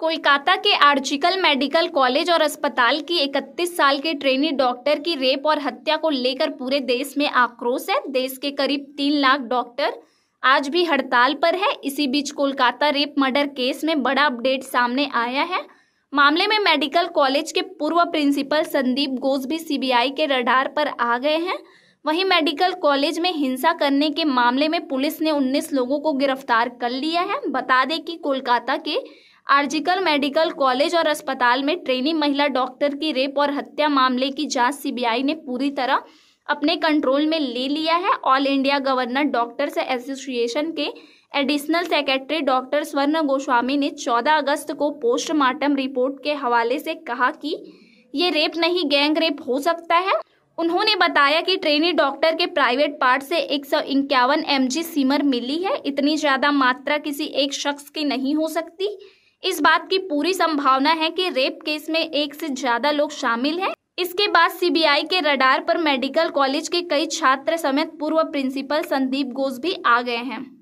कोलकाता के आर्जिकल medical college और अस्पताल की 31 साल के ट्रेनी डॉक्टर की रेप और हत्या को लेकर पूरे देश में आक्रोश है देश के करीब तीन लाख डॉक्टर आज भी हड़ताल पर है इसी बीच कोलकाता रेप मर्डर केस में बड़ा अपडेट सामने आया है मामले में मेडिकल कॉलेज के पूर्व प्रिंसिपल संदीप घोष भी सीबीआई के रडार पर आ गए हैं वहीं मेडिकल कॉलेज में हिंसा करने के मामले में पुलिस ने 19 लोगों को गिरफ्तार कर लिया है बता दें कि कोलकाता के आर्जिकल मेडिकल कॉलेज और अस्पताल में ट्रेनी महिला डॉक्टर की रेप और हत्या मामले की जांच सीबीआई ने पूरी तरह अपने कंट्रोल में ले लिया है all India governor doctors association के additional secretary doctor Swarna Goswami ने 14 अगस्त को पोस्टमार्टम रिपोर्ट के हवाले से कहा कि ये रेप नहीं गैंग रेप हो सकता है उन्होंने बताया कि ट्रेनी डॉक्टर के प्राइवेट पार्ट से एक सौ इक्यावन सीमर मिली है इतनी ज़्यादा मात्रा किसी एक शख्स की नहीं हो सकती इस बात की पूरी संभावना है कि रेप केस में एक से ज्यादा लोग शामिल हैं इसके बाद सीबीआई के रडार पर मेडिकल कॉलेज के कई छात्र समेत पूर्व प्रिंसिपल संदीप घोष भी आ गए हैं